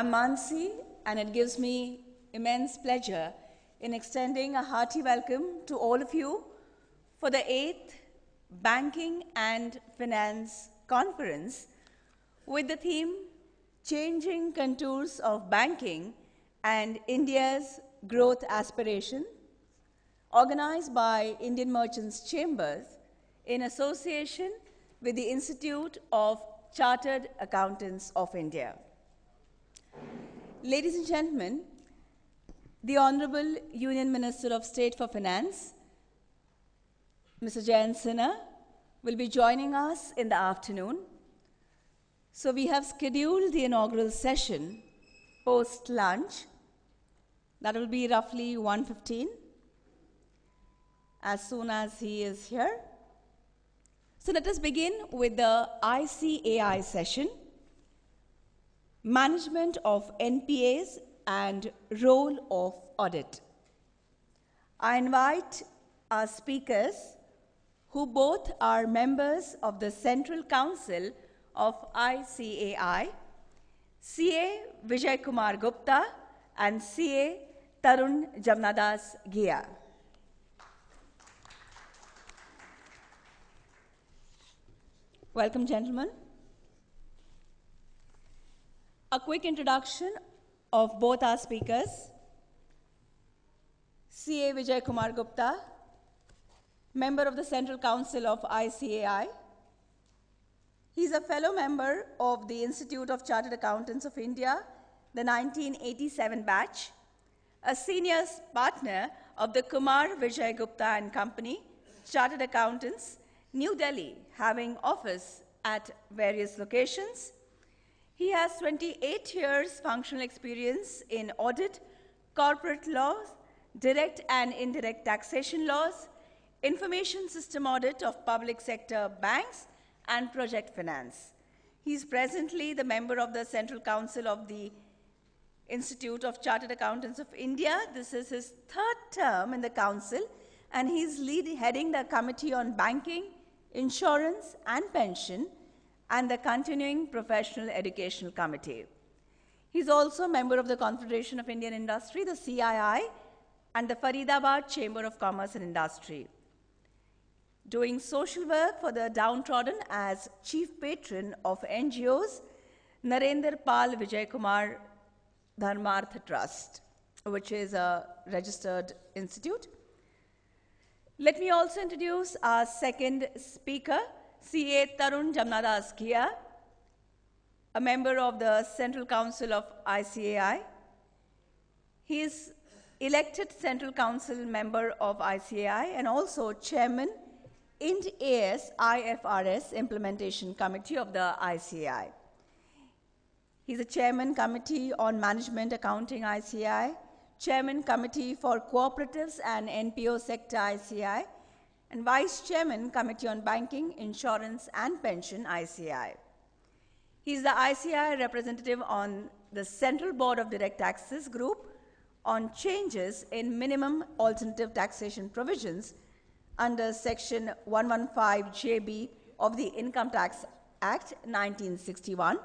I am Mansi, and it gives me immense pleasure in extending a hearty welcome to all of you for the eighth Banking and Finance Conference with the theme Changing Contours of Banking and India's Growth Aspiration, organized by Indian Merchants Chambers in association with the Institute of Chartered Accountants of India. Ladies and gentlemen, the Honorable Union Minister of State for Finance, Mr. Jayan Sinha, will be joining us in the afternoon. So we have scheduled the inaugural session post lunch. That will be roughly 1:15 as soon as he is here. So let us begin with the ICAI session management of NPAs and role of audit. I invite our speakers, who both are members of the Central Council of ICAI, CA Vijay Kumar Gupta and CA Tarun Jamnadas Gia. Welcome, gentlemen. A quick introduction of both our speakers. CA Vijay Kumar Gupta, member of the Central Council of ICAI. He's a fellow member of the Institute of Chartered Accountants of India, the 1987 batch, a senior partner of the Kumar Vijay Gupta and Company, Chartered Accountants, New Delhi, having office at various locations. He has 28 years functional experience in audit, corporate laws, direct and indirect taxation laws, information system audit of public sector banks, and project finance. He is presently the member of the Central Council of the Institute of Chartered Accountants of India. This is his third term in the council, and he's lead, heading the Committee on Banking, Insurance, and Pension, and the Continuing Professional Educational Committee. He's also a member of the Confederation of Indian Industry, the CII, and the Faridabad Chamber of Commerce and Industry. Doing social work for the downtrodden as chief patron of NGOs, Narendra Pal Vijay Kumar Dharmarth Trust, which is a registered institute. Let me also introduce our second speaker, CA Tarun Jamnadas Ghia, a member of the Central Council of ICAI. He is elected Central Council member of ICAI and also chairman Int AS IFRS Implementation Committee of the ICAI. He's a chairman committee on management accounting ICAI, chairman committee for cooperatives and NPO sector ICAI, and Vice Chairman, Committee on Banking, Insurance, and Pension, ICI. He is the ICI representative on the Central Board of Direct Taxes Group on changes in minimum alternative taxation provisions under Section 115JB of the Income Tax Act 1961.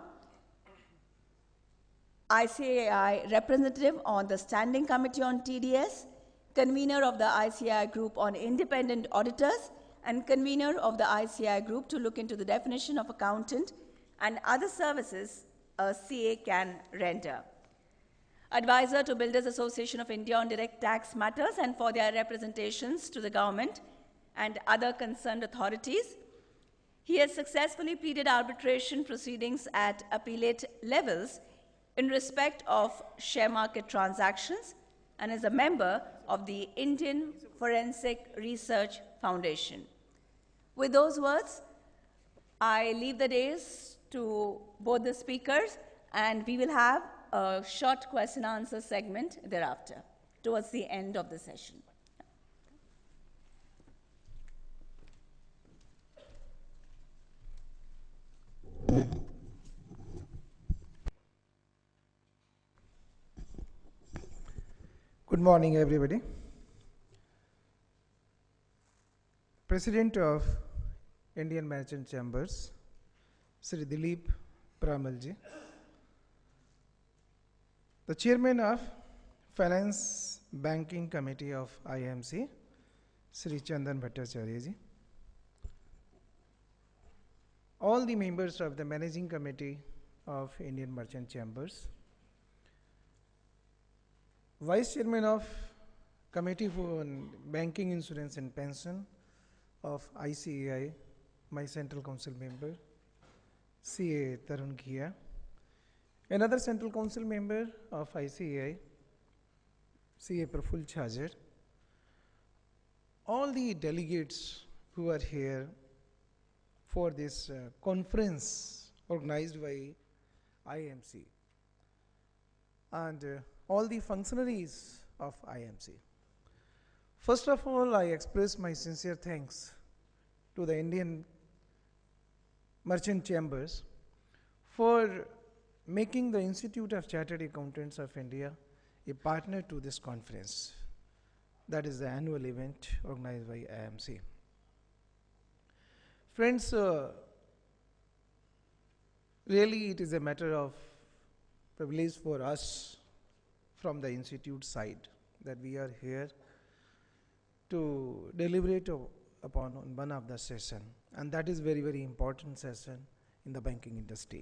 ICAI representative on the Standing Committee on TDS convener of the ICI Group on Independent Auditors, and convener of the ICI Group to look into the definition of accountant and other services a CA can render. Advisor to Builders Association of India on direct tax matters and for their representations to the government and other concerned authorities. He has successfully pleaded arbitration proceedings at appellate levels in respect of share market transactions and is a member of the Indian Forensic Research Foundation. With those words, I leave the days to both the speakers, and we will have a short question answer segment thereafter, towards the end of the session. Good morning, everybody. President of Indian Merchant Chambers, Sri Dilip Pramalji, the Chairman of Finance Banking Committee of IMC, Sri Chandan Bhattacharya ji, all the members of the Managing Committee of Indian Merchant Chambers, Vice Chairman of Committee for Banking, Insurance and Pension of ICAI, my Central Council member, CA Tarun Ghia, another Central Council member of ICAI, CA Praful charger all the delegates who are here for this uh, conference organized by IMC. And uh, all the functionaries of IMC. First of all, I express my sincere thanks to the Indian merchant chambers for making the Institute of Chartered Accountants of India a partner to this conference. That is the annual event organized by IMC. Friends, uh, really it is a matter of privilege for us from the institute side that we are here to deliberate upon one of the session and that is very very important session in the banking industry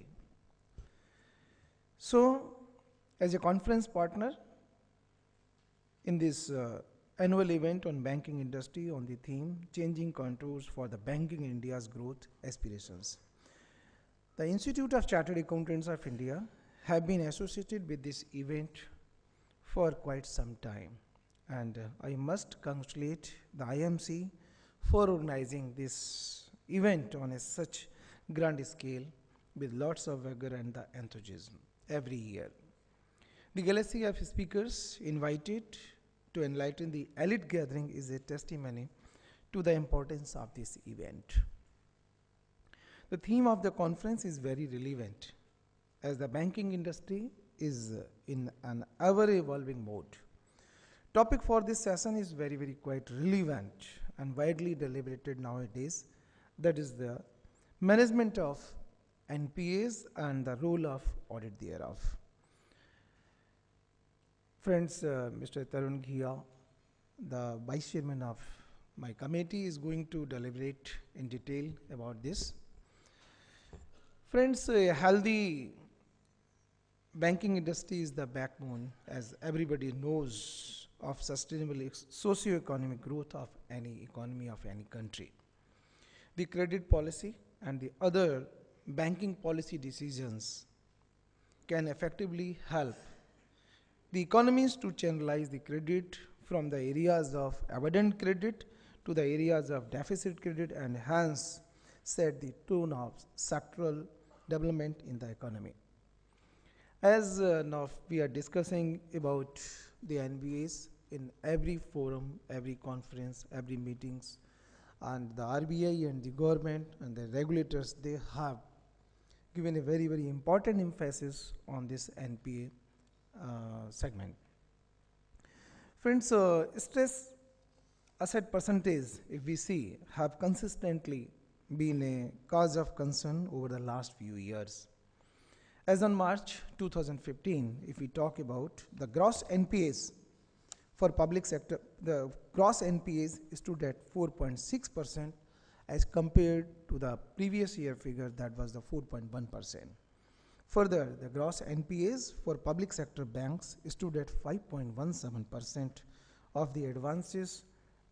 so as a conference partner in this uh, annual event on banking industry on the theme changing contours for the banking india's growth aspirations the institute of chartered accountants of india have been associated with this event for quite some time and uh, I must congratulate the IMC for organizing this event on a such grand scale with lots of vigor and the enthusiasm every year. The galaxy of speakers invited to enlighten the elite gathering is a testimony to the importance of this event. The theme of the conference is very relevant as the banking industry is uh, in an ever evolving mode. Topic for this session is very, very quite relevant and widely deliberated nowadays. That is the management of NPAs and the role of audit thereof. Friends, uh, Mr. Tarun Ghia, the vice chairman of my committee, is going to deliberate in detail about this. Friends, a healthy banking industry is the backbone, as everybody knows, of sustainable socio-economic growth of any economy of any country. The credit policy and the other banking policy decisions can effectively help the economies to channelize the credit from the areas of abundant credit to the areas of deficit credit and hence set the tone of sectoral development in the economy. As uh, now we are discussing about the NBAs in every forum, every conference, every meetings, and the RBI and the government and the regulators, they have given a very, very important emphasis on this NPA uh, segment. Friends, uh, stress asset percentage, if we see, have consistently been a cause of concern over the last few years. As on March 2015, if we talk about the gross NPAs for public sector, the gross NPAs stood at 4.6% as compared to the previous year figure that was the 4.1%. Further, the gross NPAs for public sector banks stood at 5.17% of the advances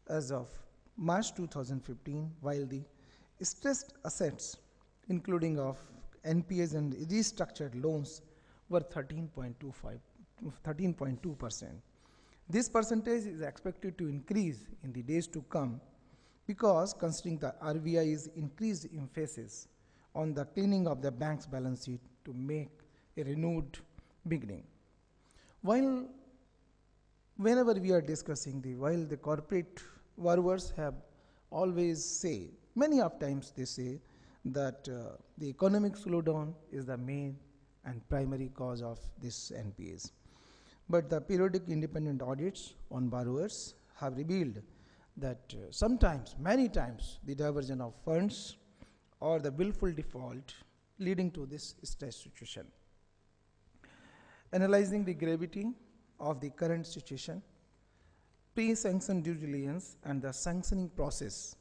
as of March 2015, while the stressed assets, including of NPAs and restructured loans were 13.25 13.2%. This percentage is expected to increase in the days to come because considering the RBI's increased emphasis on the cleaning of the bank's balance sheet to make a renewed beginning. While whenever we are discussing the while the corporate borrowers have always say many of times they say that uh, the economic slowdown is the main and primary cause of this NPAs. But the periodic independent audits on borrowers have revealed that uh, sometimes, many times, the diversion of funds or the willful default leading to this stress situation. Analyzing the gravity of the current situation, pre-sanction due diligence and the sanctioning process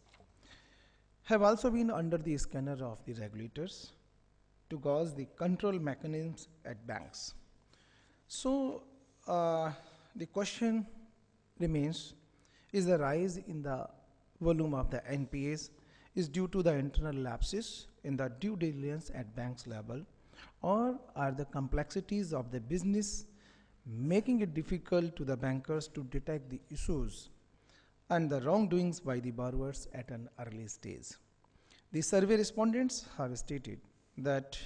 have also been under the scanner of the regulators to gauge the control mechanisms at banks. So uh, the question remains, is the rise in the volume of the NPAs is due to the internal lapses in the due diligence at banks level or are the complexities of the business making it difficult to the bankers to detect the issues and the wrongdoings by the borrowers at an early stage. The survey respondents have stated that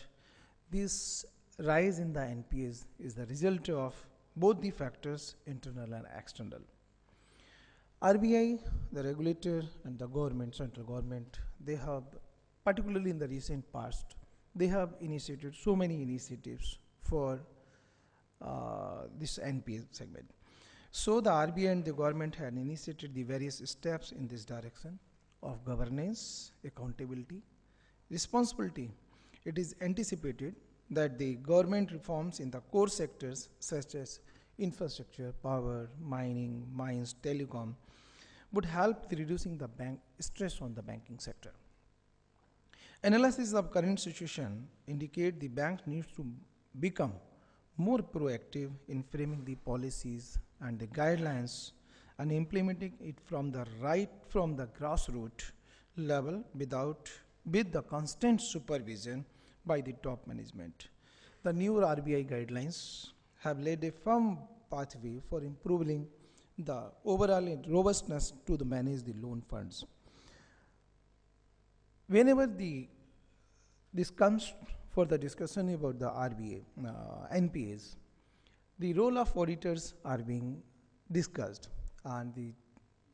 this rise in the NPAs is the result of both the factors internal and external. RBI, the regulator and the government, central government, they have, particularly in the recent past, they have initiated so many initiatives for uh, this NPA segment. So the RBI and the government had initiated the various steps in this direction of governance, accountability, responsibility. It is anticipated that the government reforms in the core sectors such as infrastructure, power, mining, mines, telecom would help reducing the bank stress on the banking sector. Analysis of current situation indicate the banks needs to become more proactive in framing the policies and the guidelines and implementing it from the right from the grassroots level without with the constant supervision by the top management. The new RBI guidelines have laid a firm pathway for improving the overall robustness to the manage the loan funds. Whenever the this comes for the discussion about the RBA, uh, NPAs. The role of auditors are being discussed and the,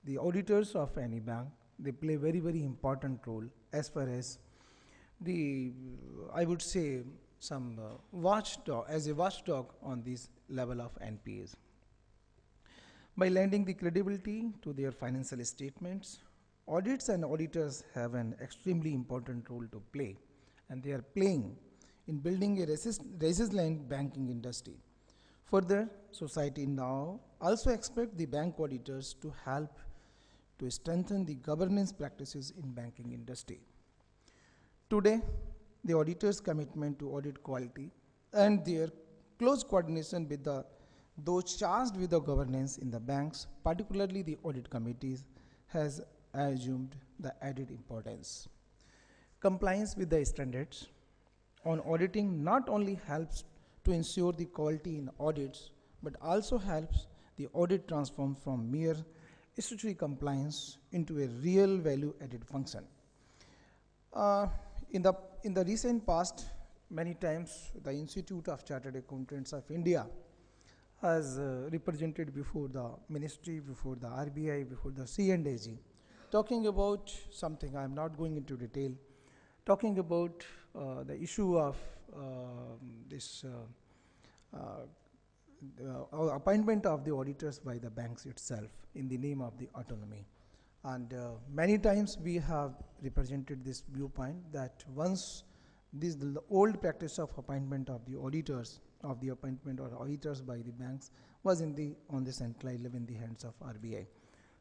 the auditors of any bank, they play very, very important role as far as the, I would say, some uh, watchdog, as a watchdog on this level of NPAs. By lending the credibility to their financial statements, audits and auditors have an extremely important role to play and they are playing in building a resist, resilient banking industry. Further, society now also expects the bank auditors to help to strengthen the governance practices in banking industry. Today, the auditor's commitment to audit quality and their close coordination with the those charged with the governance in the banks, particularly the audit committees, has assumed the added importance. Compliance with the standards on auditing not only helps to ensure the quality in audits, but also helps the audit transform from mere statutory compliance into a real value added function. Uh, in, the, in the recent past, many times the Institute of Chartered Accountants of India has uh, represented before the ministry, before the RBI, before the C&AG, talking about something, I'm not going into detail, talking about uh, the issue of um, this the uh, uh, appointment of the auditors by the banks itself in the name of the autonomy. And uh, many times we have represented this viewpoint that once this the old practice of appointment of the auditors of the appointment or auditors by the banks was in the on the central level in the hands of RBI.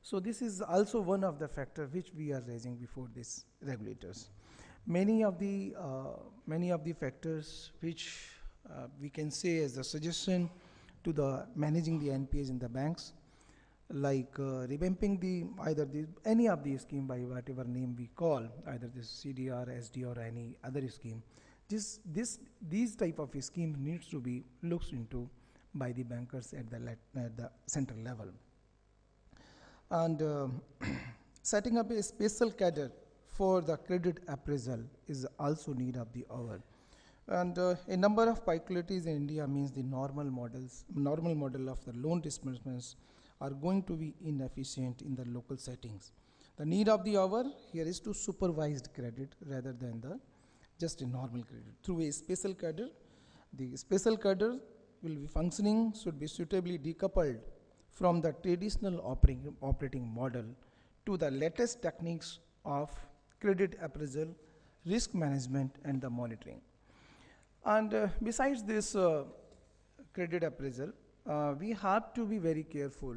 So this is also one of the factor which we are raising before these regulators many of the uh, many of the factors which uh, we can say as a suggestion to the managing the NPAs in the banks, like uh, revamping the either the any of the scheme by whatever name we call, either this CDR, SD, or any other scheme. This this these type of scheme needs to be looked into by the bankers at the at the central level, and uh, setting up a special cadre for the credit appraisal is also need of the hour. And uh, a number of faculties in India means the normal models, normal model of the loan disbursements are going to be inefficient in the local settings. The need of the hour here is to supervised credit rather than the just a normal credit. Through a special cadre, the special cadre will be functioning should be suitably decoupled from the traditional operating, operating model to the latest techniques of credit appraisal, risk management, and the monitoring. And uh, besides this uh, credit appraisal, uh, we have to be very careful.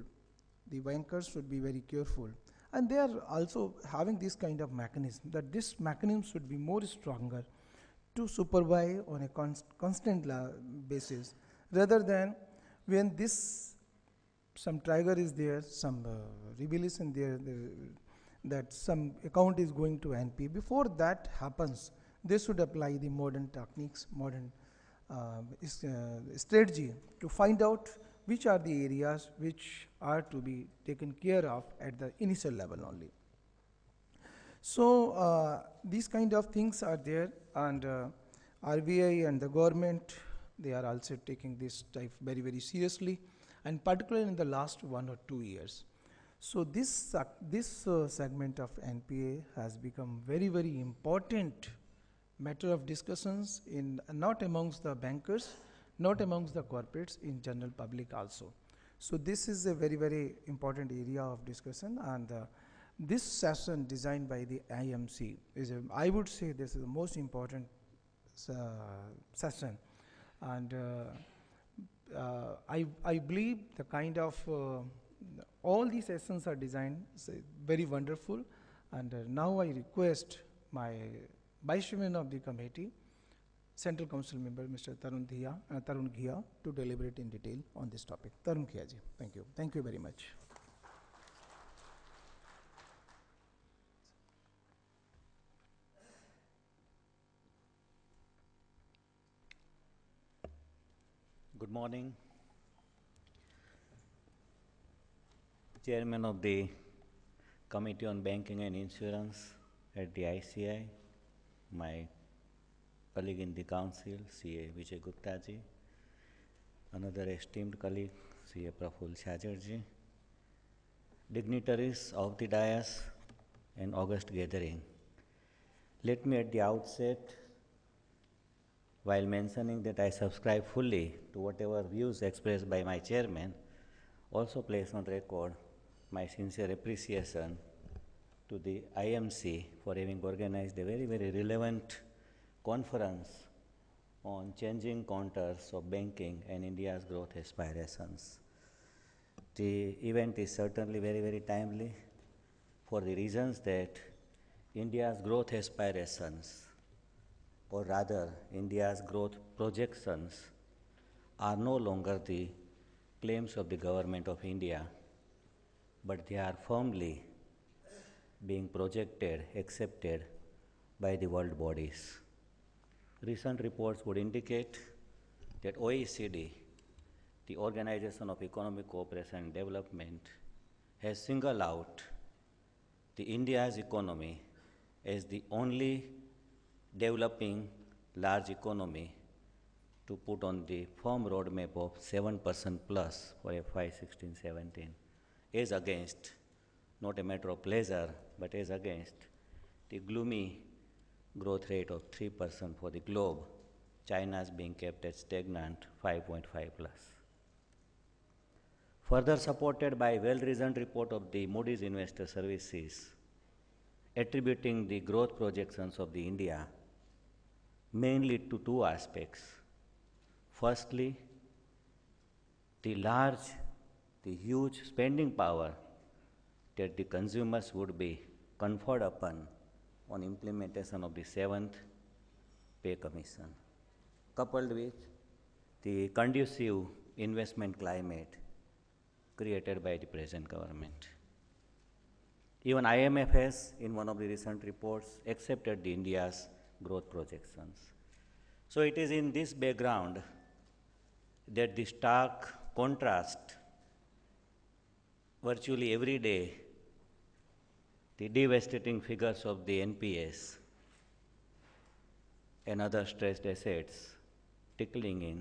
The bankers should be very careful. And they are also having this kind of mechanism that this mechanism should be more stronger to supervise on a const constant basis rather than when this some trigger is there, some uh, revelation there, there that some account is going to NP. Before that happens, they should apply the modern techniques, modern uh, uh, strategy to find out which are the areas which are to be taken care of at the initial level only. So uh, these kind of things are there and uh, RBI and the government, they are also taking this type very, very seriously and particularly in the last one or two years. So this, this uh, segment of NPA has become very, very important matter of discussions in not amongst the bankers, not amongst the corporates, in general public also. So this is a very, very important area of discussion and uh, this session designed by the IMC is, a, I would say this is the most important uh, session and uh, uh, I, I believe the kind of all these essence are designed so very wonderful and uh, now I request my vice chairman of the committee Central Council member Mr. Tarun Dhia, uh, Tarun Ghia to deliberate in detail on this topic. Tarun Ghia ji, thank you. Thank you very much. Good morning, chairman of the Committee on Banking and Insurance at the ICI, my colleague in the council, CA Vijay Guptaji, another esteemed colleague, CA Praful Shajarji, dignitaries of the dais and August gathering. Let me at the outset, while mentioning that I subscribe fully to whatever views expressed by my chairman, also place on record my sincere appreciation to the IMC for having organized a very, very relevant conference on changing contours of banking and India's growth aspirations. The event is certainly very, very timely for the reasons that India's growth aspirations, or rather India's growth projections, are no longer the claims of the government of India but they are firmly being projected, accepted by the world bodies. Recent reports would indicate that OECD, the Organization of Economic Cooperation and Development, has singled out the India's economy as the only developing large economy to put on the firm roadmap of 7% plus for FY 16 17. Is against, not a matter of pleasure, but is against the gloomy growth rate of 3% for the globe, China is being kept at stagnant 5.5 plus. Further supported by well-reasoned report of the Moody's Investor Services, attributing the growth projections of the India mainly to two aspects. Firstly, the large the huge spending power that the consumers would be conferred upon on implementation of the seventh pay commission, coupled with the conducive investment climate created by the present government. Even IMF has, in one of the recent reports, accepted the India's growth projections. So it is in this background that the stark contrast virtually every day the devastating figures of the NPS and other stressed assets tickling in.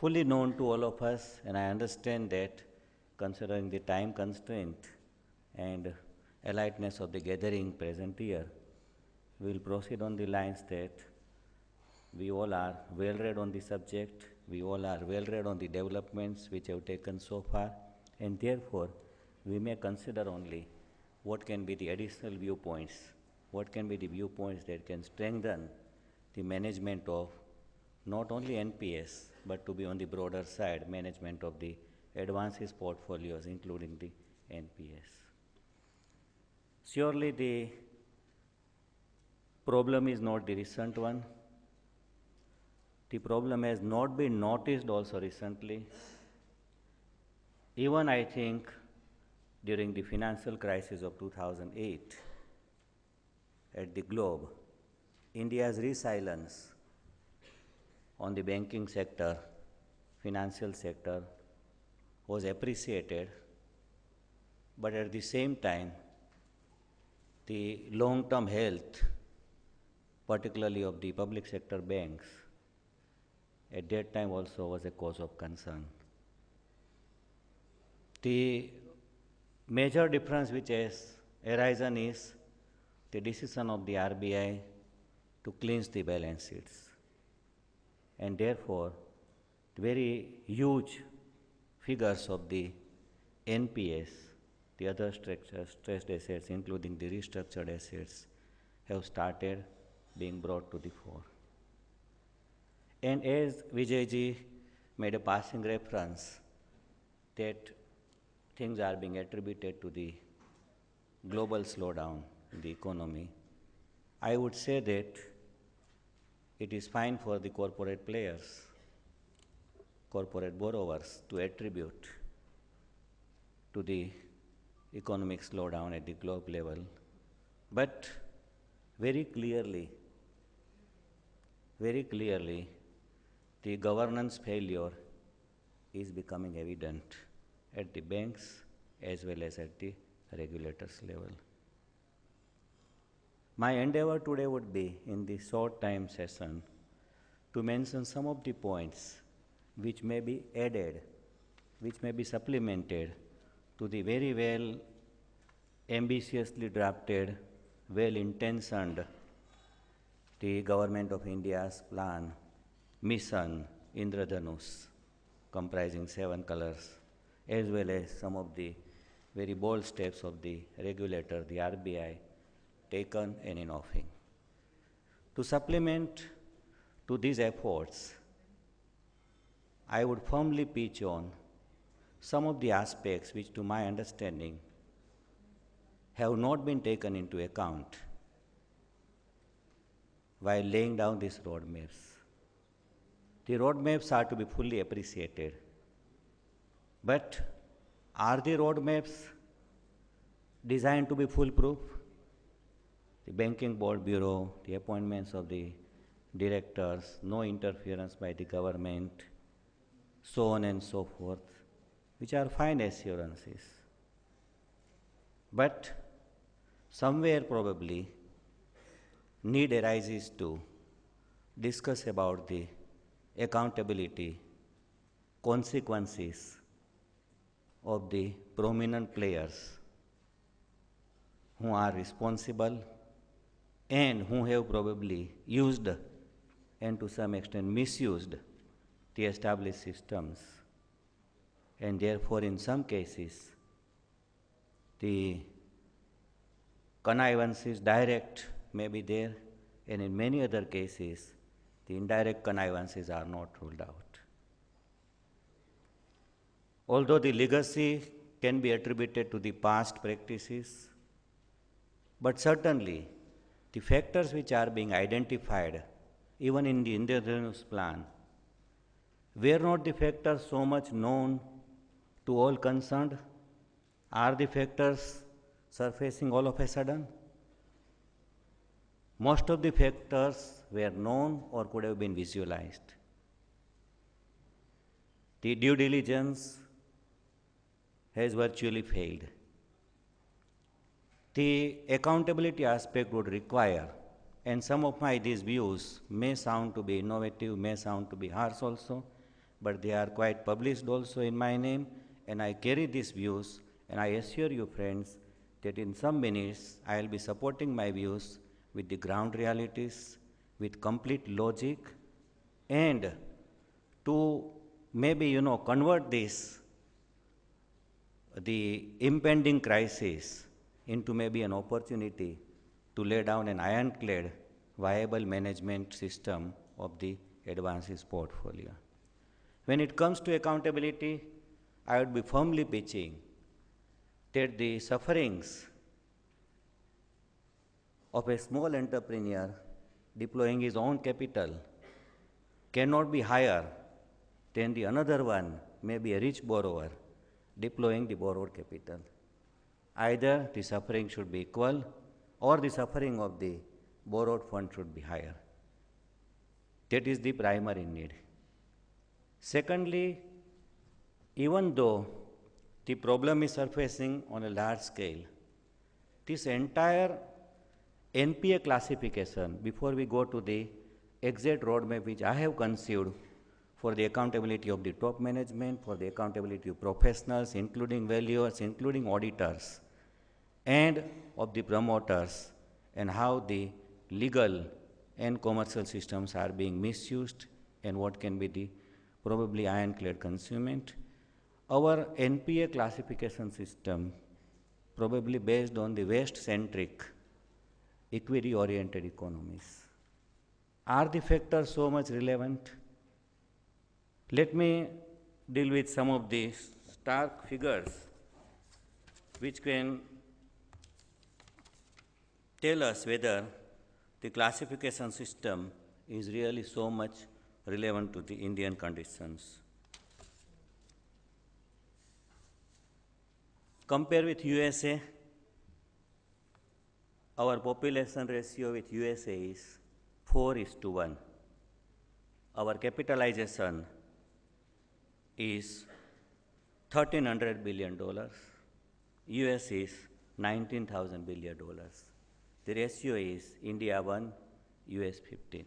Fully known to all of us, and I understand that considering the time constraint and alightness of the gathering present here, we will proceed on the lines that we all are well read on the subject we all are well read on the developments which have taken so far, and therefore, we may consider only what can be the additional viewpoints, what can be the viewpoints that can strengthen the management of not only NPS, but to be on the broader side, management of the advances portfolios, including the NPS. Surely the problem is not the recent one. The problem has not been noticed also recently. Even I think during the financial crisis of 2008 at the globe, India's resilience on the banking sector, financial sector was appreciated, but at the same time, the long-term health, particularly of the public sector banks, at that time also was a cause of concern. The major difference which has arisen is the decision of the RBI to cleanse the balance sheets and therefore very huge figures of the NPS, the other stressed assets including the restructured assets have started being brought to the fore. And as Vijayji made a passing reference that things are being attributed to the global slowdown in the economy, I would say that it is fine for the corporate players, corporate borrowers to attribute to the economic slowdown at the globe level, but very clearly, very clearly, the governance failure is becoming evident at the banks as well as at the regulators level. My endeavor today would be in this short time session to mention some of the points which may be added, which may be supplemented to the very well ambitiously drafted, well intentioned the Government of India's plan Misan Indradhanus, comprising seven colors, as well as some of the very bold steps of the regulator, the RBI, taken and in offering. To supplement to these efforts, I would firmly pitch on some of the aspects which, to my understanding, have not been taken into account while laying down these roadmaps. The roadmaps are to be fully appreciated. But are the roadmaps designed to be foolproof? The Banking Board Bureau, the appointments of the directors, no interference by the government, so on and so forth, which are fine assurances. But somewhere probably need arises to discuss about the accountability, consequences of the prominent players who are responsible and who have probably used and to some extent misused the established systems. And therefore, in some cases, the connivance is direct, may be there, and in many other cases, the indirect connivances are not ruled out. Although the legacy can be attributed to the past practices, but certainly the factors which are being identified, even in the indigenous plan, were not the factors so much known to all concerned? Are the factors surfacing all of a sudden? Most of the factors were known or could have been visualized. The due diligence has virtually failed. The accountability aspect would require, and some of my these views may sound to be innovative, may sound to be harsh also, but they are quite published also in my name, and I carry these views, and I assure you, friends, that in some minutes I will be supporting my views with the ground realities, with complete logic, and to maybe, you know, convert this, the impending crisis, into maybe an opportunity to lay down an ironclad, viable management system of the advances portfolio. When it comes to accountability, I would be firmly pitching that the sufferings of a small entrepreneur deploying his own capital cannot be higher than the another one, maybe a rich borrower, deploying the borrowed capital. Either the suffering should be equal or the suffering of the borrowed fund should be higher. That is the primary need. Secondly, even though the problem is surfacing on a large scale, this entire NPA classification, before we go to the exact roadmap which I have conceived for the accountability of the top management, for the accountability of professionals, including valuers, including auditors, and of the promoters, and how the legal and commercial systems are being misused, and what can be the probably ironclad consummate. Our NPA classification system, probably based on the West centric equity oriented economies. Are the factors so much relevant? Let me deal with some of these stark figures which can tell us whether the classification system is really so much relevant to the Indian conditions. Compare with USA, our population ratio with USA is 4 is to 1. Our capitalization is 1300 billion dollars. US is 19,000 billion dollars. The ratio is India 1, US 15.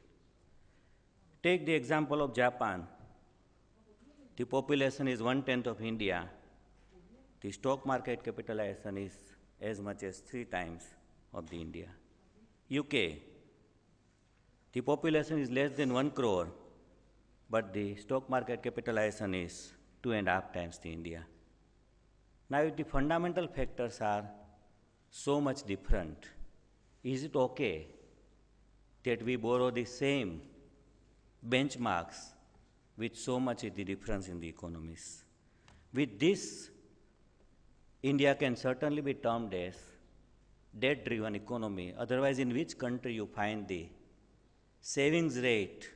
Take the example of Japan. The population is one tenth of India. The stock market capitalization is as much as three times of the India. UK, the population is less than 1 crore, but the stock market capitalization is two and a half times the India. Now, if the fundamental factors are so much different, is it okay that we borrow the same benchmarks with so much of the difference in the economies? With this, India can certainly be termed as debt driven economy, otherwise, in which country you find the savings rate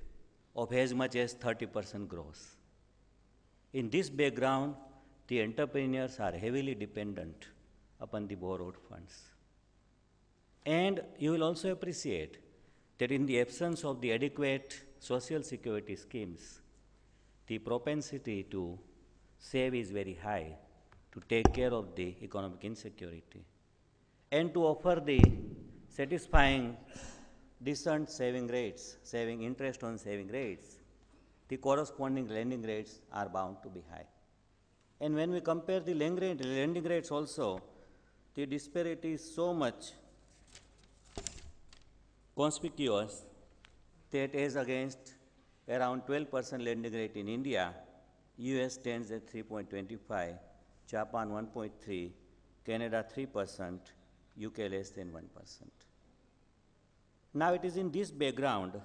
of as much as 30% growth. In this background, the entrepreneurs are heavily dependent upon the borrowed funds. And you will also appreciate that in the absence of the adequate social security schemes, the propensity to save is very high to take care of the economic insecurity and to offer the satisfying decent saving rates, saving interest on saving rates, the corresponding lending rates are bound to be high. And when we compare the lending rates also, the disparity is so much conspicuous that as against around 12% lending rate in India, US stands at 3.25, Japan 1.3, Canada 3%, UK less than 1%. Now it is in this background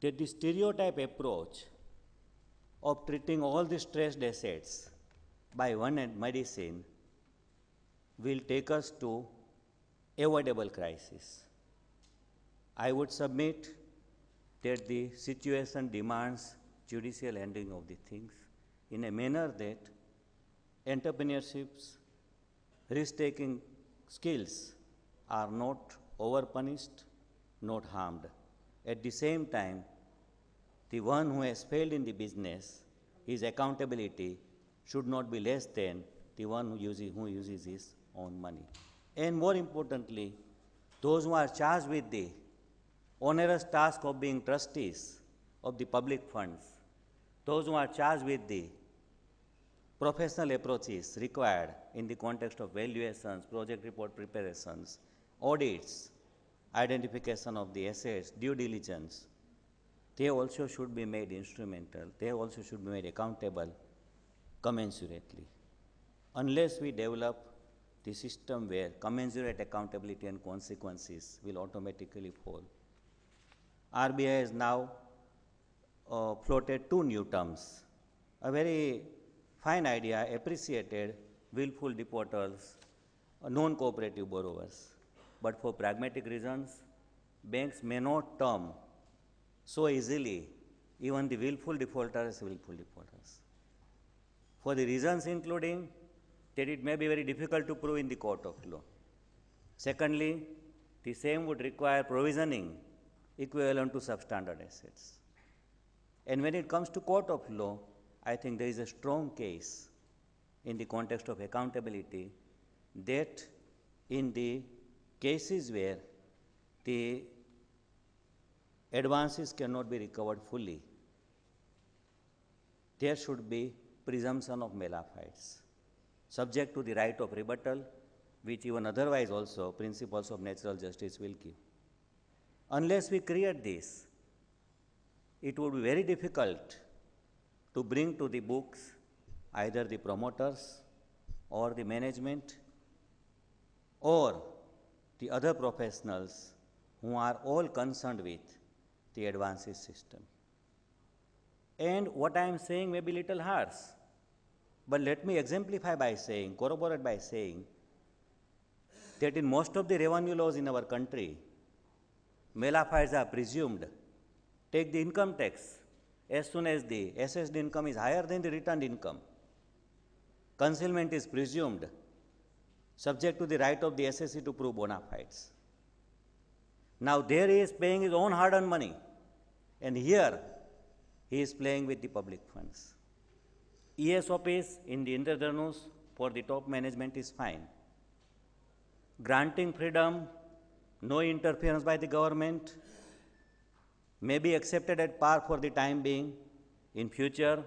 that the stereotype approach of treating all the stressed assets by one medicine will take us to avoidable crisis. I would submit that the situation demands judicial handling of the things in a manner that entrepreneurships, risk-taking skills are not over punished, not harmed. At the same time, the one who has failed in the business, his accountability should not be less than the one who uses, who uses his own money. And more importantly, those who are charged with the onerous task of being trustees of the public funds, those who are charged with the professional approaches required in the context of valuations, project report preparations, audits, identification of the assets, due diligence, they also should be made instrumental, they also should be made accountable commensurately. Unless we develop the system where commensurate accountability and consequences will automatically fall. RBI has now uh, floated two new terms, a very fine idea appreciated willful defaulters, non-cooperative borrowers. But for pragmatic reasons, banks may not term so easily even the willful defaulters willful defaulters. For the reasons including that it may be very difficult to prove in the court of law. Secondly, the same would require provisioning equivalent to substandard assets. And when it comes to court of law, I think there is a strong case in the context of accountability that in the cases where the advances cannot be recovered fully, there should be presumption of malafides, subject to the right of rebuttal, which even otherwise also principles of natural justice will give. Unless we create this, it would be very difficult to bring to the books either the promoters or the management or the other professionals who are all concerned with the advances system. And what I am saying may be little harsh, but let me exemplify by saying, corroborate by saying, that in most of the revenue laws in our country, malafides are presumed, take the income tax, as soon as the assessed income is higher than the returned income. Concealment is presumed subject to the right of the SSC to prove bona fides. Now there he is paying his own hard-earned money and here he is playing with the public funds. ESOPs in the Indradhanus for the top management is fine. Granting freedom, no interference by the government, may be accepted at par for the time being. In future,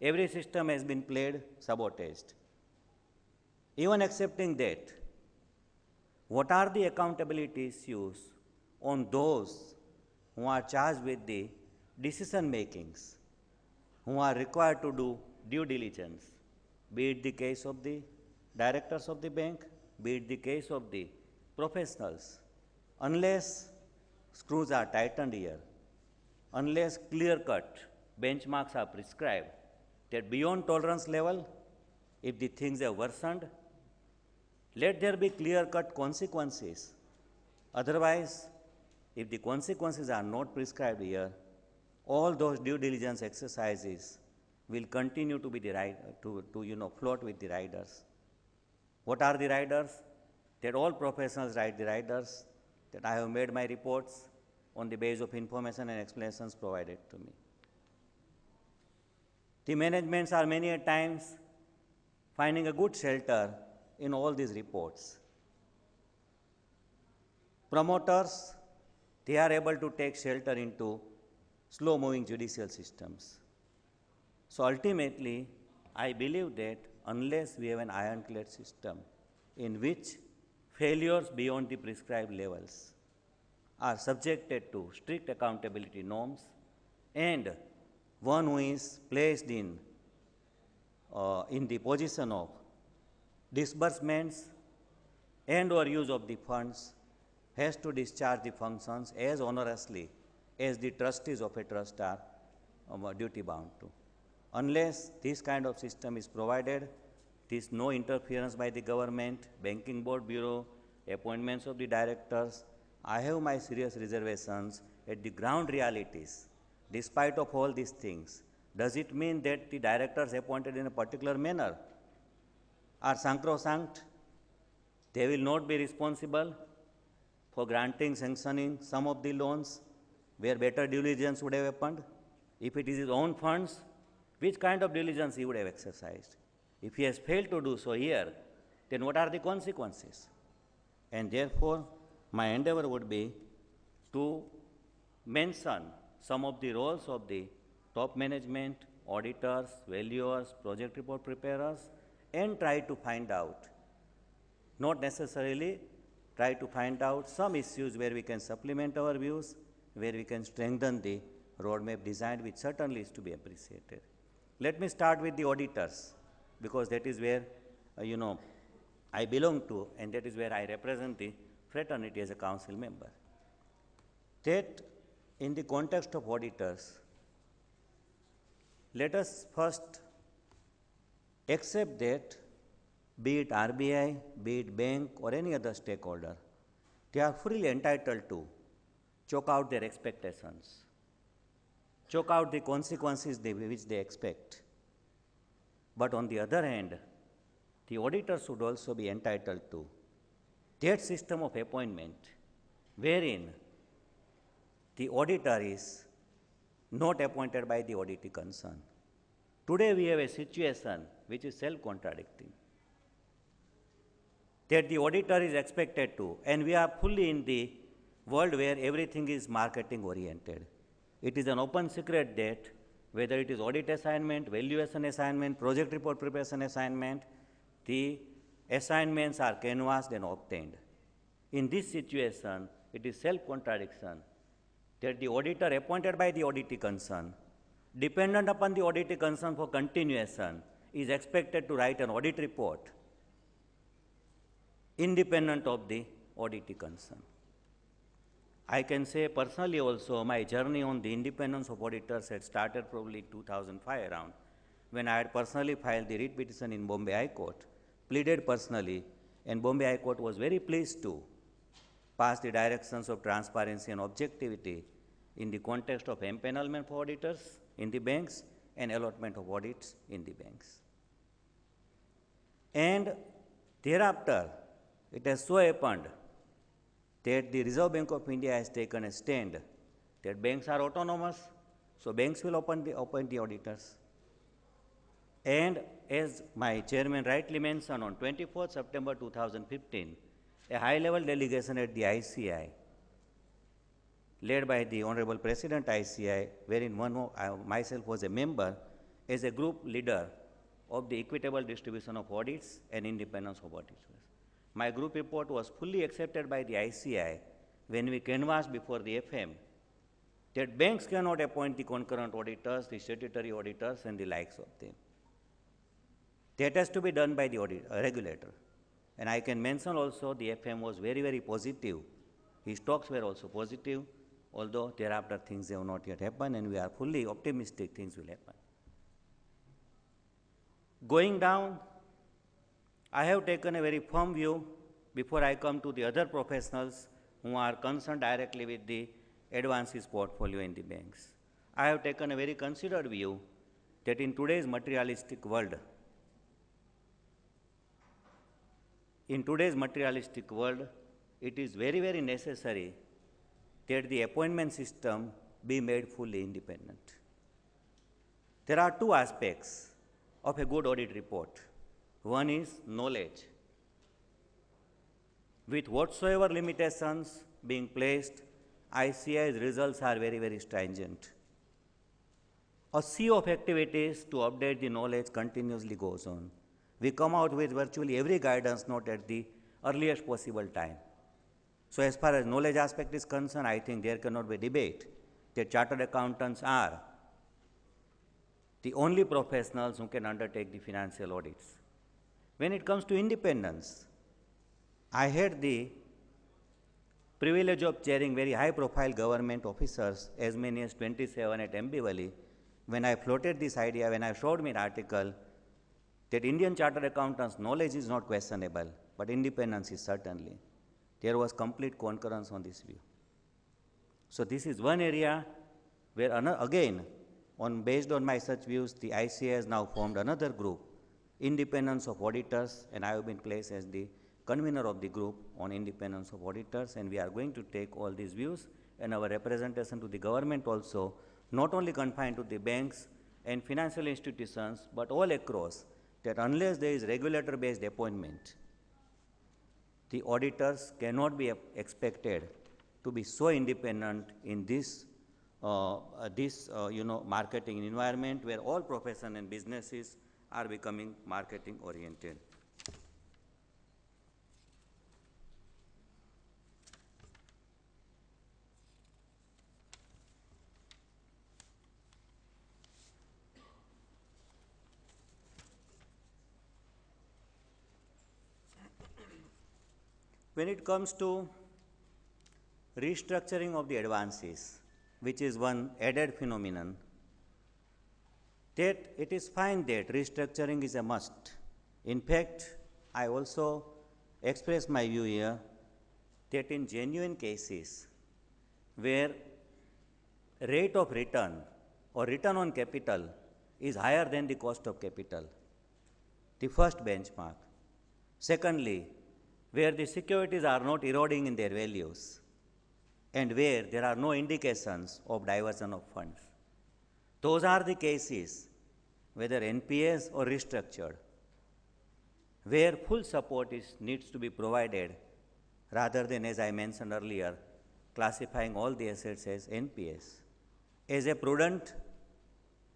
every system has been played sabotaged. Even accepting that, what are the accountability issues on those who are charged with the decision makings, who are required to do due diligence, be it the case of the directors of the bank, be it the case of the professionals, unless screws are tightened here, unless clear-cut benchmarks are prescribed that beyond tolerance level, if the things have worsened, let there be clear-cut consequences. Otherwise, if the consequences are not prescribed here, all those due diligence exercises will continue to be the to, to you know, float with the riders. What are the riders? That all professionals Ride the riders, that I have made my reports, on the basis of information and explanations provided to me. The managements are many times finding a good shelter in all these reports. Promoters, they are able to take shelter into slow-moving judicial systems. So ultimately, I believe that unless we have an ironclad system in which failures beyond the prescribed levels are subjected to strict accountability norms and one who is placed in, uh, in the position of disbursements and or use of the funds has to discharge the functions as onerously as the trustees of a trust are um, duty bound to. Unless this kind of system is provided, there is no interference by the government, banking board bureau, appointments of the directors, I have my serious reservations at the ground realities. Despite of all these things, does it mean that the directors appointed in a particular manner are sacrosanct? They will not be responsible for granting, sanctioning some of the loans where better diligence would have happened. If it is his own funds, which kind of diligence he would have exercised? If he has failed to do so here, then what are the consequences? And therefore, my endeavor would be to mention some of the roles of the top management, auditors, valuers, project report preparers, and try to find out, not necessarily try to find out some issues where we can supplement our views, where we can strengthen the roadmap design, which certainly is to be appreciated. Let me start with the auditors, because that is where, uh, you know, I belong to, and that is where I represent the fraternity as a council member. That in the context of auditors, let us first accept that be it RBI, be it bank or any other stakeholder, they are freely entitled to choke out their expectations, choke out the consequences they, which they expect. But on the other hand, the auditors should also be entitled to that system of appointment wherein the auditor is not appointed by the auditee concern. Today we have a situation which is self-contradicting. That the auditor is expected to, and we are fully in the world where everything is marketing oriented. It is an open secret that whether it is audit assignment, valuation assignment, project report preparation assignment, the assignments are canvassed and obtained. In this situation, it is self-contradiction that the auditor appointed by the auditee concern, dependent upon the auditee concern for continuation, is expected to write an audit report independent of the auditee concern. I can say personally also my journey on the independence of auditors had started probably 2005 around when I had personally filed the writ petition in Bombay High Court pleaded personally, and Bombay High Court was very pleased to pass the directions of transparency and objectivity in the context of empanelment of auditors in the banks and allotment of audits in the banks. And thereafter, it has so happened that the Reserve Bank of India has taken a stand that banks are autonomous, so banks will open the, open the auditors. And as my chairman rightly mentioned, on 24 September 2015, a high-level delegation at the ICI, led by the Honorable President ICI, wherein one of, I, myself was a member, as a group leader of the equitable distribution of audits and independence of auditors. My group report was fully accepted by the ICI when we canvassed before the FM that banks cannot appoint the concurrent auditors, the statutory auditors, and the likes of them. That has to be done by the audit, uh, regulator. And I can mention also the FM was very, very positive. His talks were also positive, although thereafter things have not yet happened, and we are fully optimistic things will happen. Going down, I have taken a very firm view before I come to the other professionals who are concerned directly with the advances portfolio in the banks. I have taken a very considered view that in today's materialistic world, in today's materialistic world, it is very, very necessary that the appointment system be made fully independent. There are two aspects of a good audit report. One is knowledge. With whatsoever limitations being placed, ICI's results are very, very stringent. A sea of activities to update the knowledge continuously goes on we come out with virtually every guidance note at the earliest possible time. So as far as knowledge aspect is concerned, I think there cannot be debate that chartered accountants are the only professionals who can undertake the financial audits. When it comes to independence, I had the privilege of chairing very high profile government officers, as many as 27 at MB Valley. When I floated this idea, when I showed me an article, that Indian Chartered Accountants' knowledge is not questionable, but independence is certainly. There was complete concurrence on this view. So this is one area where again, on based on my such views, the ICA has now formed another group, independence of auditors, and I have been placed as the convener of the group on independence of auditors, and we are going to take all these views and our representation to the government also, not only confined to the banks and financial institutions, but all across that unless there is regulator based appointment, the auditors cannot be expected to be so independent in this, uh, uh, this uh, you know, marketing environment where all profession and businesses are becoming marketing oriented. When it comes to restructuring of the advances, which is one added phenomenon, that it is fine that restructuring is a must. In fact, I also express my view here that in genuine cases where rate of return or return on capital is higher than the cost of capital, the first benchmark. Secondly, where the securities are not eroding in their values and where there are no indications of diversion of funds. Those are the cases, whether NPS or restructured, where full support is, needs to be provided rather than, as I mentioned earlier, classifying all the assets as NPS. As a prudent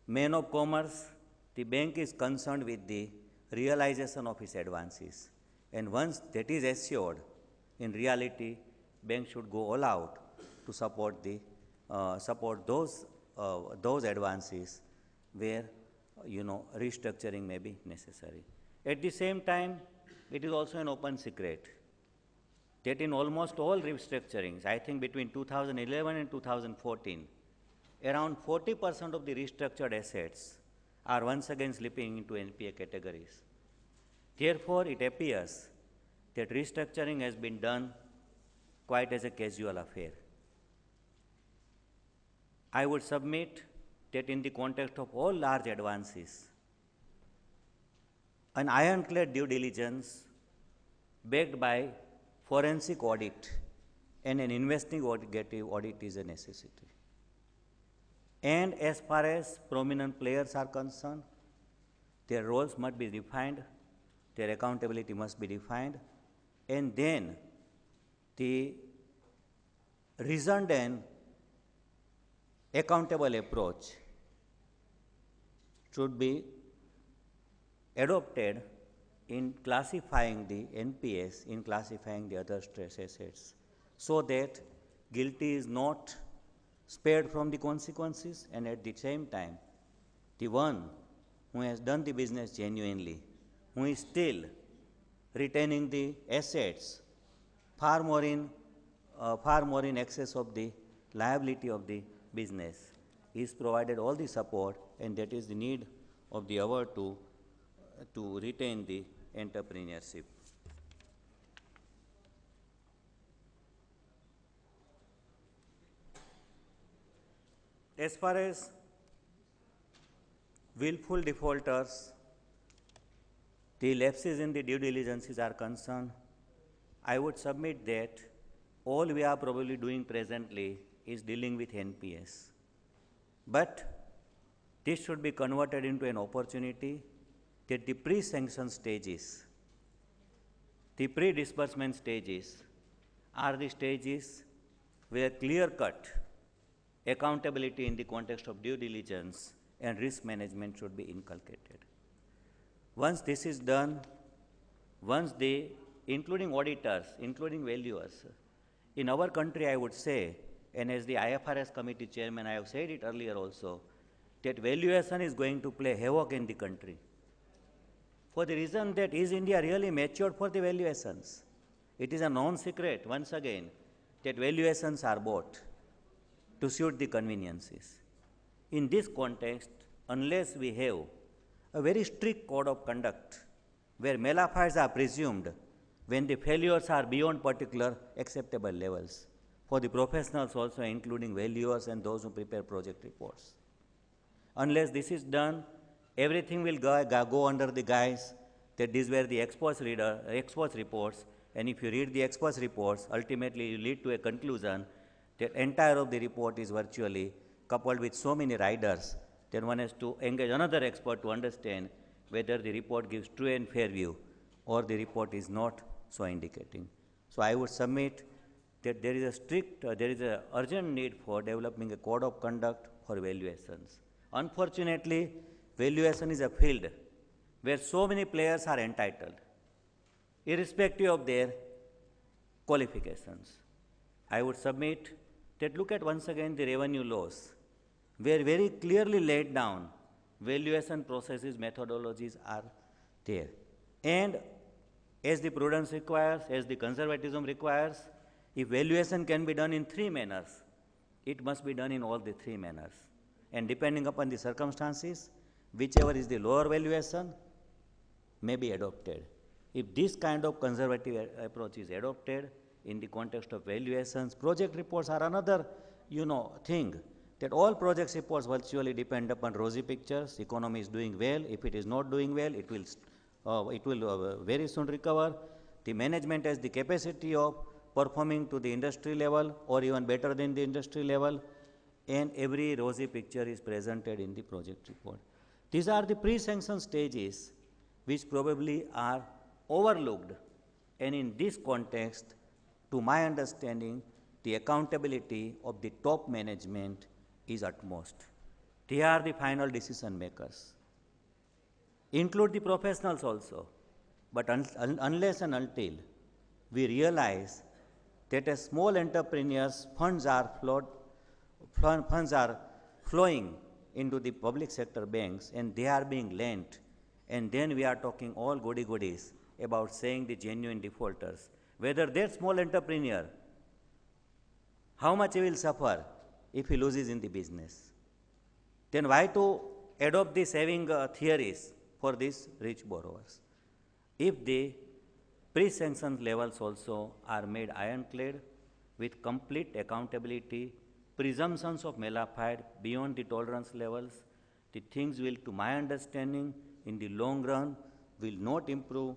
man of commerce, the bank is concerned with the realization of its advances. And once that is assured, in reality, banks should go all out to support the uh, support those uh, those advances where you know restructuring may be necessary. At the same time, it is also an open secret that in almost all restructurings, I think between 2011 and 2014, around 40% of the restructured assets are once again slipping into NPA categories. Therefore, it appears that restructuring has been done quite as a casual affair. I would submit that in the context of all large advances, an ironclad due diligence backed by forensic audit and an investigative audit is a necessity. And as far as prominent players are concerned, their roles must be defined their accountability must be defined, and then the reasoned and accountable approach should be adopted in classifying the NPS, in classifying the other stress assets, so that guilty is not spared from the consequences, and at the same time, the one who has done the business genuinely who is still retaining the assets far more in, uh, far more in excess of the liability of the business. He is provided all the support and that is the need of the hour to, to retain the entrepreneurship. As far as willful defaulters the lapses in the due diligences are concerned, I would submit that all we are probably doing presently is dealing with NPS. But this should be converted into an opportunity that the pre-sanction stages, the pre-disbursement stages are the stages where clear-cut accountability in the context of due diligence and risk management should be inculcated. Once this is done, once they, including auditors, including valuers, in our country, I would say, and as the IFRS committee chairman, I have said it earlier also, that valuation is going to play havoc in the country. For the reason that is India really matured for the valuations? It is a known secret, once again, that valuations are bought to suit the conveniences. In this context, unless we have a very strict code of conduct where malafides are presumed when the failures are beyond particular acceptable levels for the professionals also including valuers and those who prepare project reports. Unless this is done, everything will go, go under the guise that these were the experts, reader, experts reports and if you read the experts reports, ultimately you lead to a conclusion that entire of the report is virtually coupled with so many riders then one has to engage another expert to understand whether the report gives true and fair view or the report is not so indicating. So I would submit that there is a strict, uh, there is an urgent need for developing a code of conduct for valuations. Unfortunately, valuation is a field where so many players are entitled, irrespective of their qualifications. I would submit that look at once again the revenue loss. Where very clearly laid down. Valuation processes, methodologies are there. And as the prudence requires, as the conservatism requires, if valuation can be done in three manners, it must be done in all the three manners. And depending upon the circumstances, whichever is the lower valuation may be adopted. If this kind of conservative approach is adopted in the context of valuations, project reports are another, you know, thing that all project reports virtually depend upon rosy pictures. Economy is doing well. If it is not doing well, it will, uh, it will uh, very soon recover. The management has the capacity of performing to the industry level or even better than the industry level. And every rosy picture is presented in the project report. These are the pre-sanction stages which probably are overlooked. And in this context, to my understanding, the accountability of the top management is utmost. They are the final decision makers. Include the professionals also. But un un unless and until we realize that a small entrepreneurs, funds are, flowed, funds are flowing into the public sector banks and they are being lent, and then we are talking all goody goodies about saying the genuine defaulters, whether they're small entrepreneur, how much he will suffer, if he loses in the business. Then why to adopt the saving uh, theories for these rich borrowers? If the pre-sanction levels also are made ironclad with complete accountability, presumptions of malafide beyond the tolerance levels, the things will, to my understanding, in the long run, will not improve.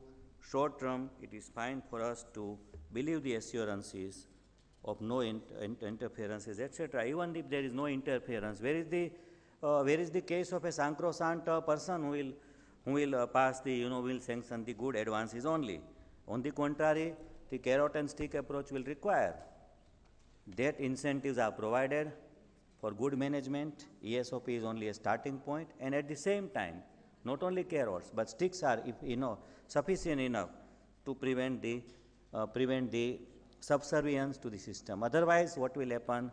Short term, it is fine for us to believe the assurances of no in, in, interferences, etc. Even if there is no interference, where is the uh, where is the case of a sacrosanct uh, person who will who will uh, pass the you know will sanction the good advances only? On the contrary, the carrot and stick approach will require that incentives are provided for good management. ESOP is only a starting point, and at the same time, not only carrots but sticks are if you know sufficient enough to prevent the uh, prevent the subservience to the system. Otherwise, what will happen?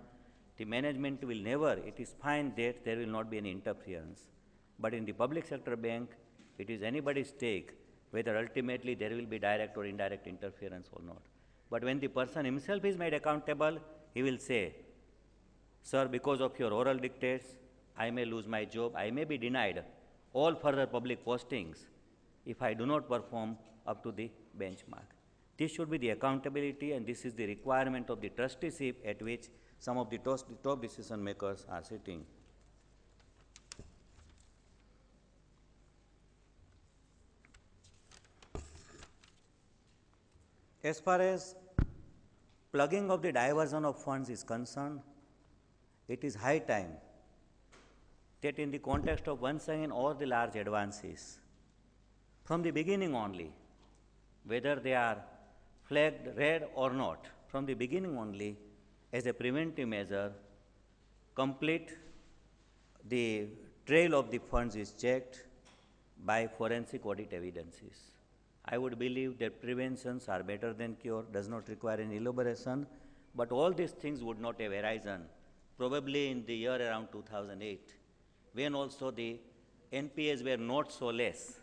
The management will never, it is fine that there will not be any interference. But in the public sector bank, it is anybody's take whether ultimately there will be direct or indirect interference or not. But when the person himself is made accountable, he will say, Sir, because of your oral dictates, I may lose my job, I may be denied all further public postings if I do not perform up to the benchmark. This should be the accountability and this is the requirement of the trusteeship at which some of the top decision makers are sitting. As far as plugging of the diversion of funds is concerned, it is high time that in the context of once again all the large advances, from the beginning only, whether they are flagged red or not from the beginning only as a preventive measure, complete the trail of the funds is checked by forensic audit evidences. I would believe that preventions are better than cure, does not require any elaboration, but all these things would not have arisen probably in the year around 2008, when also the NPAs were not so less.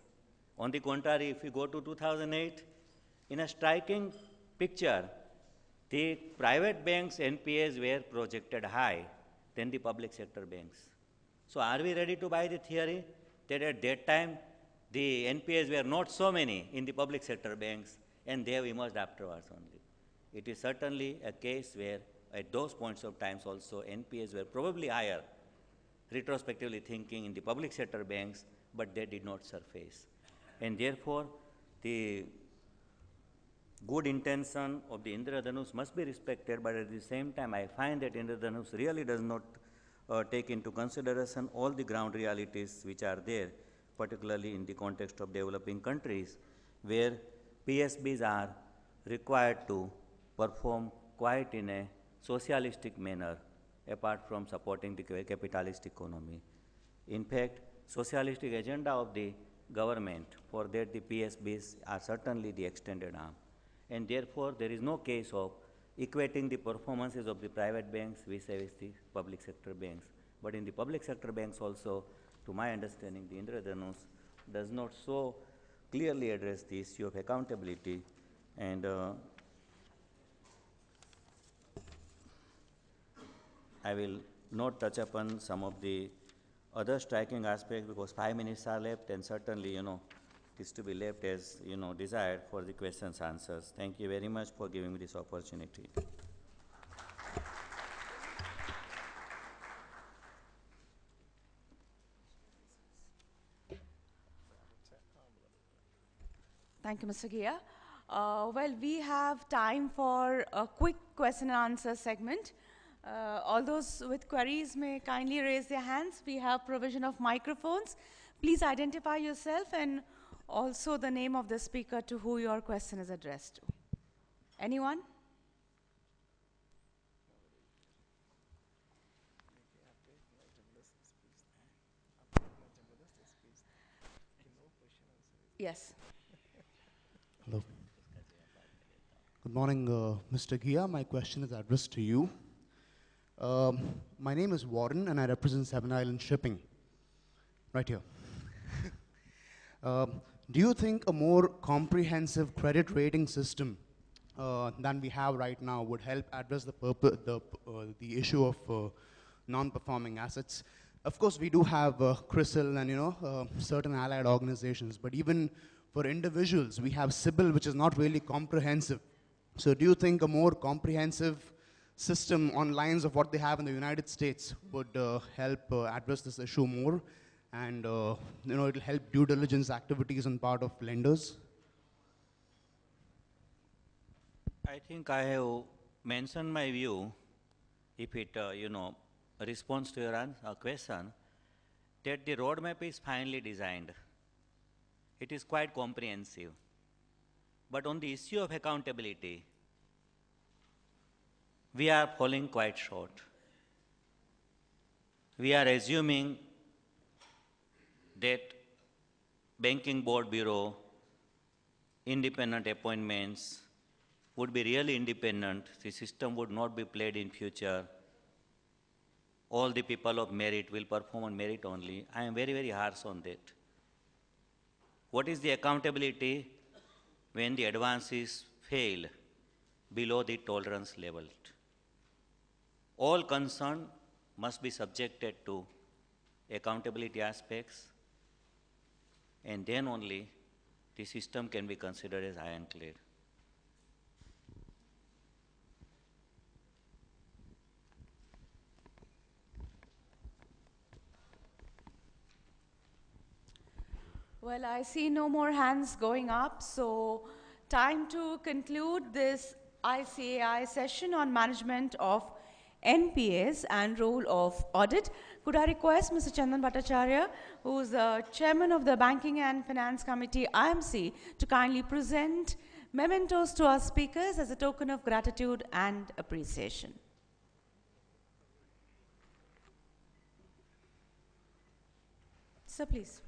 On the contrary, if you go to 2008, in a striking picture, the private banks' NPAs were projected high than the public sector banks. So, are we ready to buy the theory that at that time the NPAs were not so many in the public sector banks and they have emerged afterwards only? It is certainly a case where at those points of times also NPAs were probably higher, retrospectively thinking in the public sector banks, but they did not surface. And therefore, the good intention of the Indradhanush must be respected, but at the same time, I find that Indradhanush really does not uh, take into consideration all the ground realities which are there, particularly in the context of developing countries, where PSBs are required to perform quite in a socialistic manner, apart from supporting the capitalist economy. In fact, socialistic agenda of the government, for that the PSBs are certainly the extended arm and therefore there is no case of equating the performances of the private banks vis-a-vis the public sector banks. But in the public sector banks also, to my understanding, the Indra Dhanus does not so clearly address the issue of accountability and uh, I will not touch upon some of the other striking aspects because five minutes are left and certainly, you know, is to be left as you know desired for the questions answers. Thank you very much for giving me this opportunity. Thank you, Mr. Gia. Uh, well, we have time for a quick question and answer segment. Uh, all those with queries may kindly raise their hands. We have provision of microphones. Please identify yourself and also the name of the speaker to who your question is addressed to. Anyone? Yes. Hello. Good morning, uh, Mr. Gia. My question is addressed to you. Um, my name is Warren, and I represent Seven Island Shipping, right here. um, do you think a more comprehensive credit rating system uh, than we have right now would help address the, the, uh, the issue of uh, non-performing assets? Of course, we do have uh, CRISIL and you know uh, certain allied organizations, but even for individuals, we have CIBIL, which is not really comprehensive. So do you think a more comprehensive system on lines of what they have in the United States would uh, help uh, address this issue more? and uh, you know, it'll help due diligence activities on part of lenders. I think I have mentioned my view, if it, uh, you know, responds to your answer, uh, question, that the roadmap is finely designed. It is quite comprehensive. But on the issue of accountability, we are falling quite short. We are assuming that banking board bureau, independent appointments would be really independent. The system would not be played in future. All the people of merit will perform on merit only. I am very, very harsh on that. What is the accountability when the advances fail below the tolerance level? All concerned must be subjected to accountability aspects and then only the system can be considered as ironclad. Well, I see no more hands going up, so time to conclude this ICAI session on management of NPS and role of audit. Could I request Mr. Chandan Bhattacharya, who is the uh, Chairman of the Banking and Finance Committee, IMC, to kindly present mementos to our speakers as a token of gratitude and appreciation. Sir, please.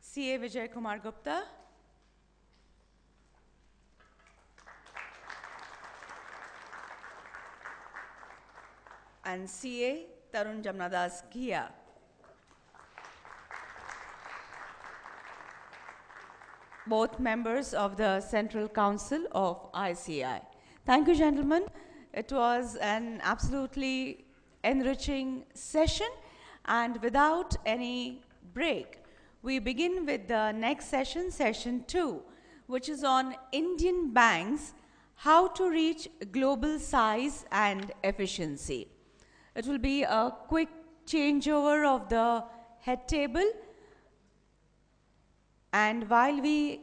CA Vijay Kumar Gupta, and CA Tarun Jamnadas Ghia. Both members of the Central Council of ICI. Thank you, gentlemen. It was an absolutely enriching session. And without any break, we begin with the next session, session two, which is on Indian banks, how to reach global size and efficiency. It will be a quick changeover of the head table. And while we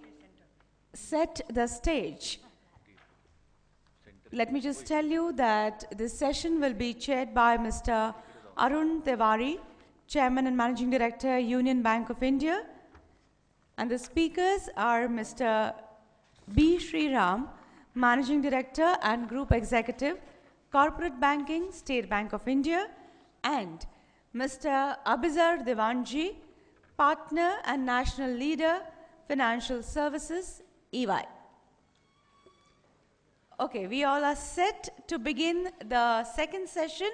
set the stage, let me just tell you that this session will be chaired by Mr. Arun Tiwari, Chairman and Managing Director, Union Bank of India. And the speakers are Mr. B. Sriram, Managing Director and Group Executive, Corporate Banking, State Bank of India, and Mr. Abizar Devanji, Partner and National Leader, Financial Services, EY. Okay, we all are set to begin the second session,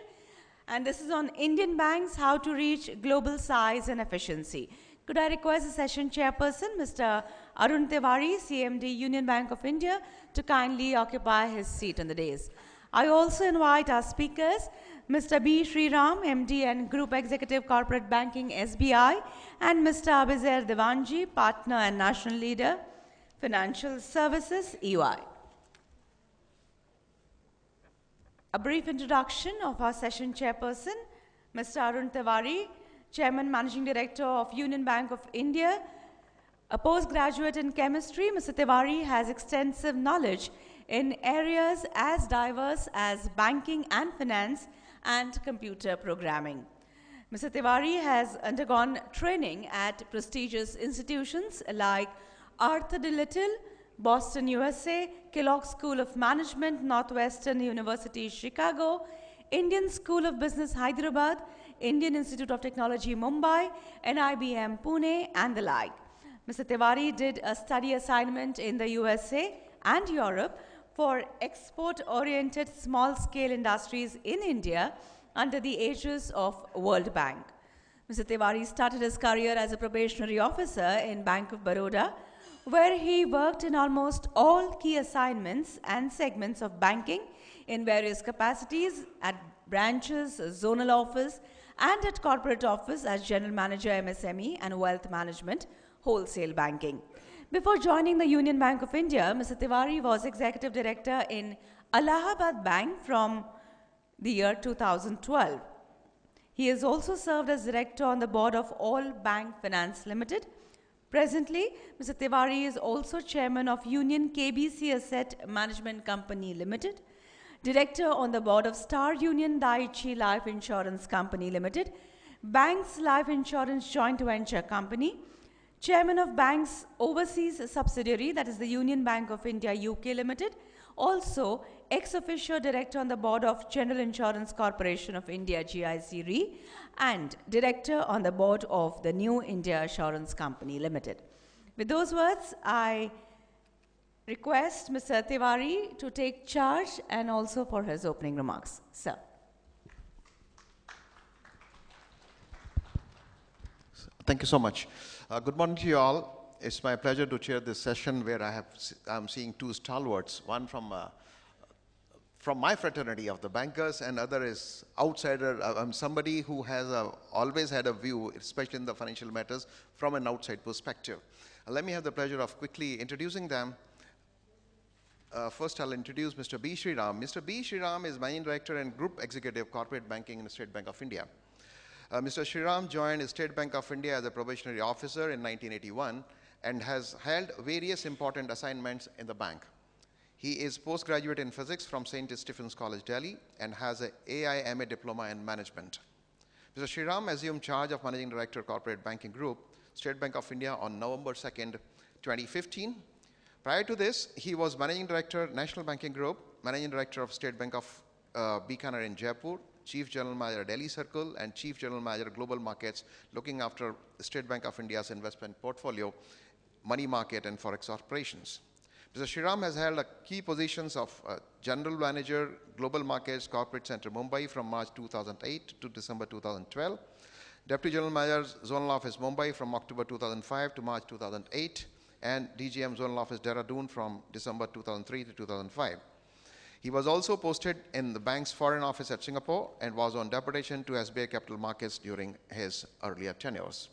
and this is on Indian banks, how to reach global size and efficiency. Could I request the session chairperson, Mr. Arun Tiwari, CMD, Union Bank of India, to kindly occupy his seat on the dais. I also invite our speakers, Mr. B. Sriram, MD and Group Executive Corporate Banking, SBI, and Mr. Abhizer Devanji, Partner and National Leader, Financial Services, EY. A brief introduction of our session chairperson, Mr. Arun Tiwari, Chairman Managing Director of Union Bank of India. A postgraduate in chemistry, Mr. Tiwari has extensive knowledge in areas as diverse as banking and finance and computer programming. Mr. Tiwari has undergone training at prestigious institutions like Arthur de Little, Boston, USA, Kellogg School of Management, Northwestern University, Chicago, Indian School of Business, Hyderabad, Indian Institute of Technology, Mumbai, NIBM, Pune, and the like. Mr. Tiwari did a study assignment in the USA and Europe for export-oriented small-scale industries in India under the aegis of World Bank. Mr. Tiwari started his career as a probationary officer in Bank of Baroda, where he worked in almost all key assignments and segments of banking in various capacities at branches, zonal office, and at corporate office as general manager MSME and wealth management, wholesale banking. Before joining the Union Bank of India, Mr. Tiwari was executive director in Allahabad Bank from the year 2012. He has also served as director on the board of All Bank Finance Limited. Presently, Mr. Tiwari is also chairman of Union KBC Asset Management Company Limited, director on the board of Star Union Daiichi Life Insurance Company Limited, Banks Life Insurance Joint Venture Company, Chairman of Bank's overseas subsidiary, that is the Union Bank of India UK Limited, also ex-officio director on the board of General Insurance Corporation of India GIC RE and director on the board of the New India Assurance Company Limited. With those words, I request Mr. Tiwari to take charge and also for his opening remarks. Sir. Thank you so much. Uh, good morning to you all. It's my pleasure to chair this session where I have, I'm seeing two stalwarts, one from, uh, from my fraternity of the bankers and other is outsider, I'm uh, um, somebody who has a, uh, always had a view, especially in the financial matters, from an outside perspective. Uh, let me have the pleasure of quickly introducing them. Uh, first I'll introduce Mr. B. Sriram. Mr. B. Sriram is Managing Director and Group Executive Corporate Banking in the State Bank of India. Uh, Mr. Shriram joined State Bank of India as a probationary officer in 1981 and has held various important assignments in the bank. He is postgraduate in physics from St. Stephen's College, Delhi, and has an AIMA diploma in management. Mr. Shriram assumed charge of Managing Director Corporate Banking Group, State Bank of India on November 2nd, 2015. Prior to this, he was Managing Director, National Banking Group, Managing Director of State Bank of uh, Bikaner in Jaipur, Chief General Manager Delhi Circle and Chief General Manager Global Markets, looking after State Bank of India's investment portfolio, money market and forex operations. Mr. Shriram has held key positions of uh, General Manager, Global Markets, Corporate Center Mumbai from March 2008 to December 2012. Deputy General Manager, Zonal Office Mumbai from October 2005 to March 2008 and DGM Zonal Office Dehradun from December 2003 to 2005. He was also posted in the bank's foreign office at Singapore and was on deputation to SBI Capital Markets during his earlier tenures.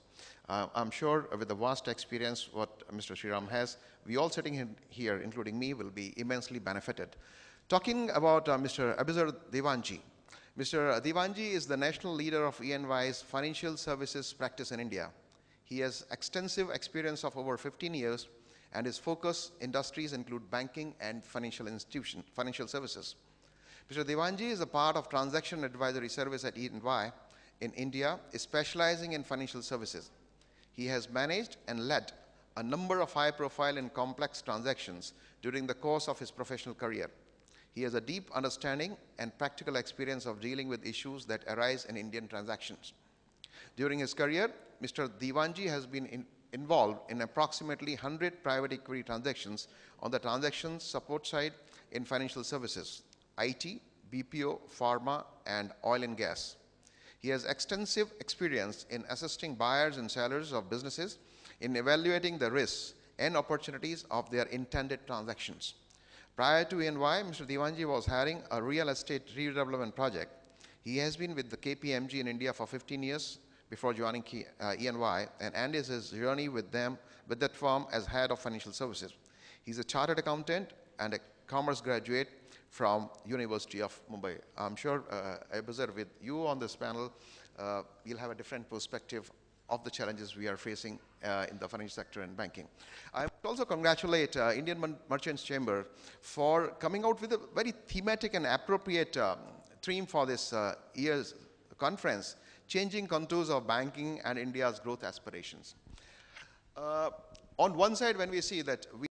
Uh, I'm sure with the vast experience what Mr. Shiram has, we all sitting here, including me, will be immensely benefited. Talking about uh, Mr. Abizar Devanji, Mr. Devanji is the national leader of ENY's financial services practice in India. He has extensive experience of over 15 years and his focus industries include banking and financial institution, financial services. Mr. Devanji is a part of Transaction Advisory Service at E&Y in India, specializing in financial services. He has managed and led a number of high-profile and complex transactions during the course of his professional career. He has a deep understanding and practical experience of dealing with issues that arise in Indian transactions. During his career, Mr. Divanji has been in involved in approximately 100 private equity transactions on the transaction support side in financial services, IT, BPO, pharma, and oil and gas. He has extensive experience in assisting buyers and sellers of businesses in evaluating the risks and opportunities of their intended transactions. Prior to Eny, Mr. Divanji was hiring a real estate redevelopment project. He has been with the KPMG in India for 15 years before joining K, uh, ENY and ended his journey with them with that firm as head of financial services. He's a chartered accountant and a commerce graduate from University of Mumbai. I'm sure, uh, with you on this panel, uh, you'll have a different perspective of the challenges we are facing uh, in the financial sector and banking. I also congratulate uh, Indian Mer Merchants Chamber for coming out with a very thematic and appropriate um, theme for this uh, year's conference, changing contours of banking and India's growth aspirations. Uh, on one side, when we see that we